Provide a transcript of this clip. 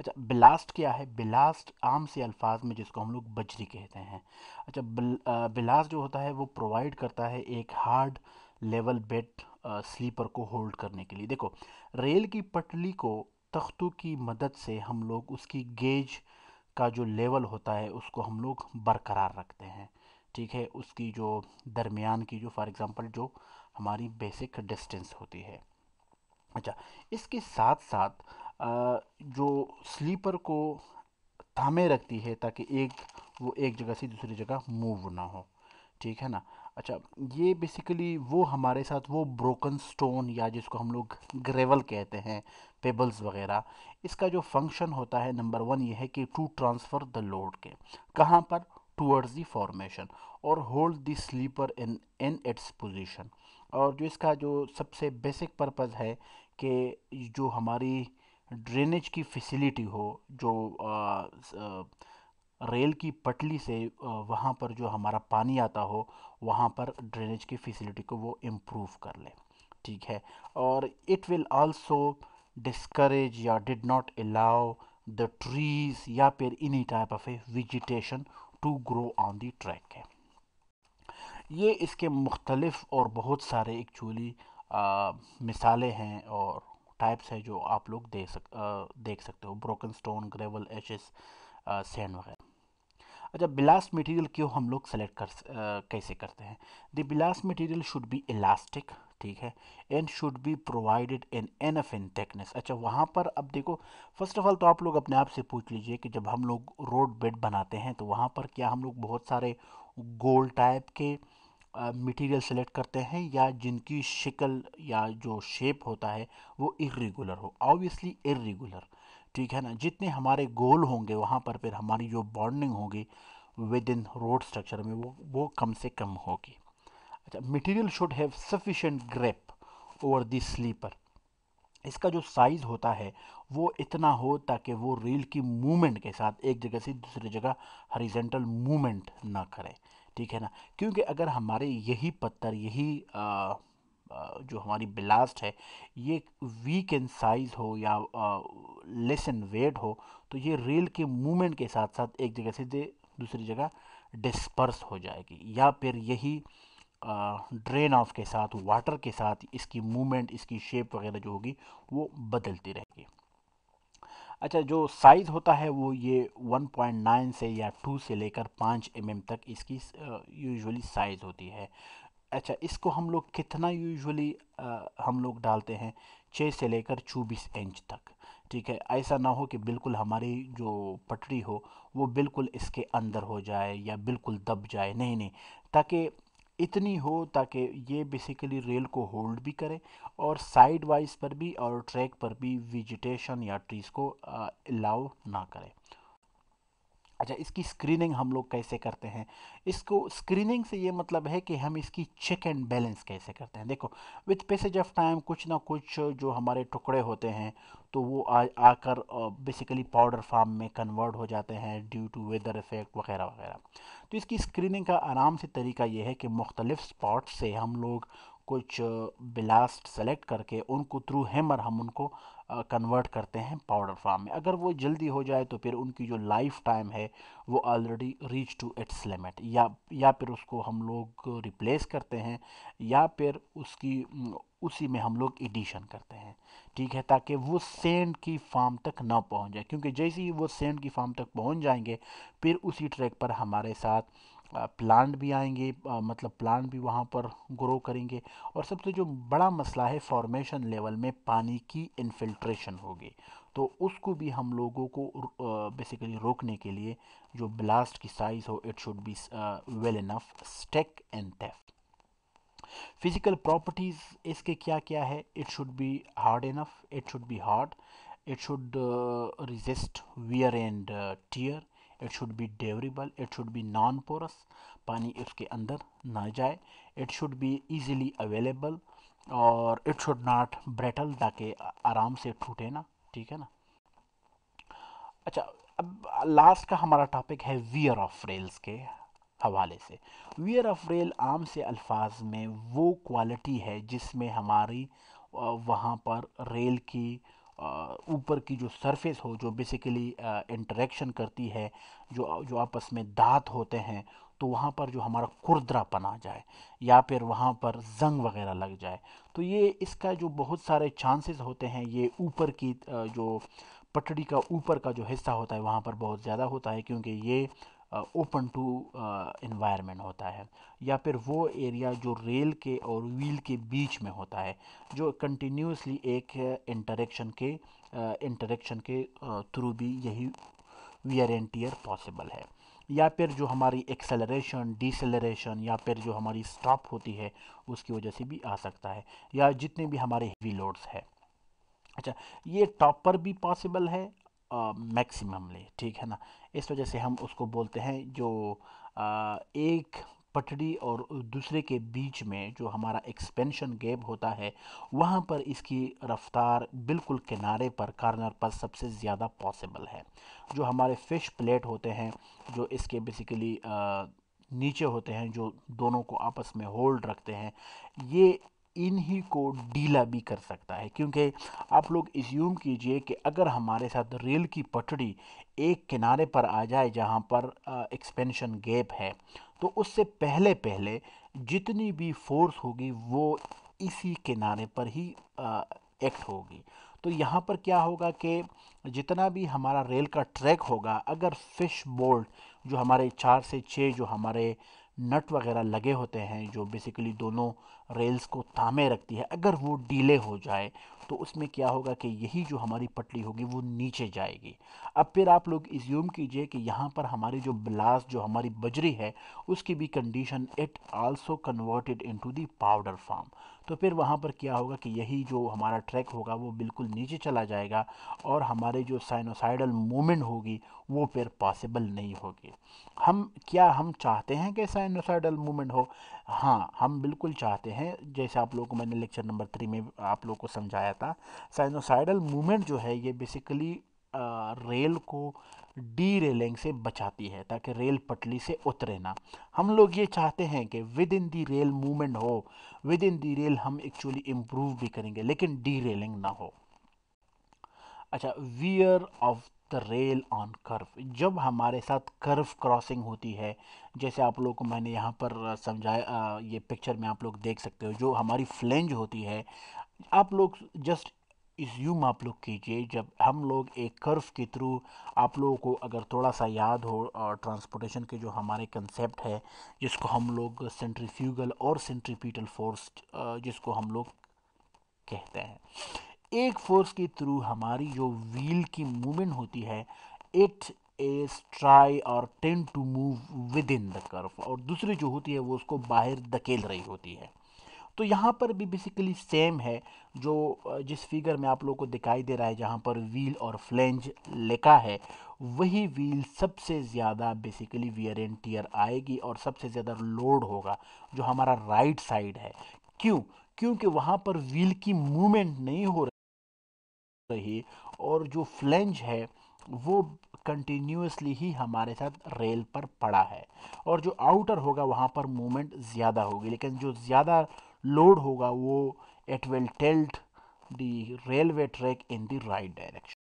अच्छा ब्लास्ट क्या है ब्लास्ट आम से अल्फाज में जिसको हम लोग बजरी कहते हैं अच्छा ब्लास्ट जो होता है वो प्रोवाइड करता है एक हार्ड लेवल बेड स्लीपर को होल्ड करने के लिए देखो रेल की पटली को तख्तों की मदद से हम लोग उसकी गेज का जो लेवल होता है उसको हम लोग बरकरार रखते हैं ठीक है उसकी जो दरमियान की जो फॉर एग्ज़ाम्पल जो हमारी बेसिक डिस्टेंस होती है अच्छा इसके साथ साथ जो स्लीपर को थामे रखती है ताकि एक वो एक जगह से दूसरी जगह मूव ना हो ठीक है ना अच्छा ये बेसिकली वो हमारे साथ वो ब्रोकन स्टोन या जिसको हम लोग ग्रेवल कहते हैं पेबल्स वगैरह इसका जो फंक्शन होता है नंबर वन ये है कि टू ट्रांसफ़र द लोड के कहाँ पर टूअर्ड्स दी फॉर्मेशन और hold the sleeper in in its position और जो इसका जो सबसे बेसिक पर्पज़ है कि जो हमारी ड्रेनेज की फैसिलिटी हो जो आ, आ, रेल की पटली से वहाँ पर जो हमारा पानी आता हो वहाँ पर ड्रेनेज की फैसिलिटी को वो इम्प्रूव कर ले ठीक है और इट विल आल्सो डिस्करेज या did not allow the trees या फिर any type of a vegetation to grow on the track है ये इसके मुख्तलफ़ और बहुत सारे एक्चुअली मिसालें हैं और टाइप्स है जो आप लोग दे सक आ, देख सकते हो broken stone gravel ashes sand वगैरह अच्छा बिलास मटेरियल क्यों हम लोग सेलेक्ट कर आ, कैसे करते हैं the ballast material should be elastic ठीक है and should be provided in N F in thickness अच्छा वहाँ पर अब देखो फर्स्ट ऑफ ऑल तो आप लोग अपने आप से पूछ लीजिए कि जब हम लोग रोड बेड बनाते हैं तो वहाँ पर क्या हम लोग बहुत सारे गोल टाइप के मटेरियल सेलेक्ट करते हैं या जिनकी शिकल या जो शेप होता है वो इरेगुलर हो ऑब्वियसली इरेगुलर ठीक है ना जितने हमारे गोल होंगे वहाँ पर फिर हमारी जो बॉन्डिंग होगी विद इन रोड स्ट्रक्चर में वो वो कम से कम होगी अच्छा material should have sufficient grip over the sleeper इसका जो साइज़ होता है वो इतना हो ताकि वो रेल की मूवमेंट के साथ एक जगह से दूसरी जगह हरीजेंटल मूवमेंट ना करे ठीक है ना क्योंकि अगर हमारे यही पत्थर यही आ, जो हमारी ब्लास्ट है ये वीक इन साइज़ हो या लेस इन वेट हो तो ये रेल के मूवमेंट के साथ साथ एक जगह से दूसरी जगह डिस्पर्स हो जाएगी या फिर यही ड्रेन ऑफ के साथ वाटर के साथ इसकी मूवमेंट इसकी शेप वगैरह जो होगी वो बदलती रहेगी अच्छा जो साइज़ होता है वो ये 1.9 से या 2 से लेकर 5 एम mm तक इसकी यूजुअली साइज़ होती है अच्छा इसको हम लोग कितना यूजुअली हम लोग डालते हैं छः से लेकर चौबीस इंच तक ठीक है ऐसा ना हो कि बिल्कुल हमारी जो पटरी हो वो बिल्कुल इसके अंदर हो जाए या बिल्कुल दब जाए नहीं नहीं ताकि इतनी हो ताकि ये बेसिकली रेल को होल्ड भी करे और साइड वाइज पर भी और ट्रैक पर भी विजिटेशन या ट्रीज़ को अलाउ uh, ना करें अच्छा इसकी स्क्रीनिंग हम लोग कैसे करते हैं इसको स्क्रीनिंग से ये मतलब है कि हम इसकी चेक एंड बैलेंस कैसे करते हैं देखो विथ पैसेज ऑफ टाइम कुछ ना कुछ जो हमारे टुकड़े होते हैं तो वो आ आकर बेसिकली पाउडर फार्म में कन्वर्ट हो जाते हैं ड्यू टू वेदर इफ़ेक्ट वगैरह वगैरह तो इसकी स्क्रीनिंग का आराम से तरीका ये है कि मुख्तलिफ़ स्पॉट से हम लोग कुछ ब्लास्ट सेलेक्ट करके उनको थ्रू हैमर हम उनको कन्वर्ट करते हैं पाउडर फार्म में अगर वो जल्दी हो जाए तो फिर उनकी जो लाइफ टाइम है वो already reach to its limit या या फिर उसको हम लोग रिप्लेस करते हैं या फिर उसकी उसी में हम लोग एडिशन करते हैं ठीक है ताकि वो सेंड की फार्म तक ना पहुंच जाए क्योंकि जैसे ही वो सेंड की फार्म तक पहुंच जाएंगे फिर उसी ट्रैक पर हमारे साथ प्लांट भी आएंगे मतलब प्लांट भी वहाँ पर ग्रो करेंगे और सबसे जो बड़ा मसला है फॉर्मेशन लेवल में पानी की इन्फिल्ट्रेशन होगी तो उसको भी हम लोगों को बेसिकली रोकने के लिए जो ब्लास्ट की साइज़ हो it should be well enough stake and tough physical properties इसके क्या क्या है it should be hard enough it should be hard it should resist wear and tear it should be durable it should be non porous पानी उसके अंदर ना जाए it should be easily available और इट शुड नॉट ब्रेटल ताकि आराम से टूटे ना ठीक है ना अच्छा अब लास्ट का हमारा टॉपिक है वियर ऑफ रेल्स के हवाले से वियर ऑफ रेल आम से अल्फाज में वो क्वालिटी है जिसमें हमारी वहाँ पर रेल की ऊपर की जो सरफेस हो जो बेसिकली इंटरेक्शन करती है जो जो आपस में दांत होते हैं तो वहाँ पर जो हमारा खुरदरापन आ जाए या फिर वहाँ पर जंग वगैरह लग जाए तो ये इसका जो बहुत सारे चांसेस होते हैं ये ऊपर की जो पटड़ी का ऊपर का जो हिस्सा होता है वहाँ पर बहुत ज़्यादा होता है क्योंकि ये ओपन टू इन्वायरमेंट होता है या फिर वो एरिया जो रेल के और व्हील के बीच में होता है जो कंटिन्यूसली एक इंटरेक्शन के इंटरेक्शन के थ्रू भी यही वियर एंड टीयर पॉसिबल है या फिर जो हमारी एक्सेलरेशन डिसलरेशन या फिर जो हमारी स्टॉप होती है उसकी वजह से भी आ सकता है या जितने भी हमारे हेवी लोड्स है अच्छा ये टॉप पर भी पॉसिबल है मैक्सिममली ठीक है ना इस वजह से हम उसको बोलते हैं जो आ, एक पटड़ी और दूसरे के बीच में जो हमारा एक्सपेंशन गैप होता है वहाँ पर इसकी रफ्तार बिल्कुल किनारे पर कार्नर पर सबसे ज़्यादा पॉसिबल है जो हमारे फ़िश प्लेट होते हैं जो इसके बेसिकली नीचे होते हैं जो दोनों को आपस में होल्ड रखते हैं ये इन्हीं को डीला भी कर सकता है क्योंकि आप लोग इज्यूम कीजिए कि अगर हमारे साथ रेल की पटड़ी एक किनारे पर आ जाए जहाँ पर एक्सपेंशन गैप है तो उससे पहले पहले जितनी भी फोर्स होगी वो इसी किनारे पर ही आ, एक्ट होगी तो यहाँ पर क्या होगा कि जितना भी हमारा रेल का ट्रैक होगा अगर फिश बोल्ट जो हमारे चार से छः जो हमारे नट वगैरह लगे होते हैं जो बेसिकली दोनों रेल्स को थामे रखती है अगर वो डीले हो जाए तो उसमें क्या होगा कि यही जो हमारी पटली होगी वो नीचे जाएगी अब फिर आप लोग इज्यूम कीजिए कि यहाँ पर हमारी जो ब्लास जो हमारी बजरी है उसकी भी condition it also converted into the powder form तो फिर वहाँ पर क्या होगा कि यही जो हमारा ट्रैक होगा वो बिल्कुल नीचे चला जाएगा और हमारे जो साइनोसाइडल मोमेंट होगी वो फिर पॉसिबल नहीं होगी हम क्या हम चाहते हैं कि साइनोसाइडल मोमेंट हो हाँ हम बिल्कुल चाहते हैं जैसे आप लोगों को मैंने लेक्चर नंबर थ्री में आप लोगों को समझाया था साइनोसाइडल मूवमेंट जो है ये बेसिकली रेल को डी रेलिंग से बचाती है ताकि रेल पटली से उतरे ना हम लोग ये चाहते हैं कि within the rail movement हो विद इन दी रेल हम एक्चुअली इम्प्रूव भी करेंगे लेकिन डी रेलिंग ना हो अच्छा wear of the rail on curve जब हमारे साथ कर्व क्रॉसिंग होती है जैसे आप लोग को मैंने यहाँ पर समझाया ये पिक्चर में आप लोग देख सकते हो जो हमारी फ्लेंज होती है आप लोग जस्ट इस यूम आप लोग कीजिए जब हम लोग एक कर्व के थ्रू आप लोगों को अगर थोड़ा सा याद हो और ट्रांसपोर्टेशन के जो हमारे कंसेप्ट है जिसको हम लोग सेंट्रीफ्यूगल और सेंट्रीपीटल फोर्स जिसको हम लोग कहते हैं एक फोर्स के थ्रू हमारी जो व्हील की मूवमेंट होती है इट इज़ ट्राई और tend to move within the curve और दूसरी जो होती है वो उसको बाहर धकेल रही होती है तो यहाँ पर भी बेसिकली सेम है जो जिस फिगर में आप लोग को दिखाई दे रहा है जहाँ पर व्हील और फ्लेंज लिखा है वही व्हील सबसे ज़्यादा बेसिकली वियर एंड टीयर आएगी और सबसे ज़्यादा लोड होगा जो हमारा राइट साइड है क्यों क्योंकि वहाँ पर व्हील की मूवमेंट नहीं हो रही और जो फ्लेंज है वो कंटिन्यूसली ही हमारे साथ रेल पर पड़ा है और जो आउटर होगा वहाँ पर मूवमेंट ज़्यादा होगी लेकिन जो ज़्यादा लोड होगा वो it will tilt the railway track in the right direction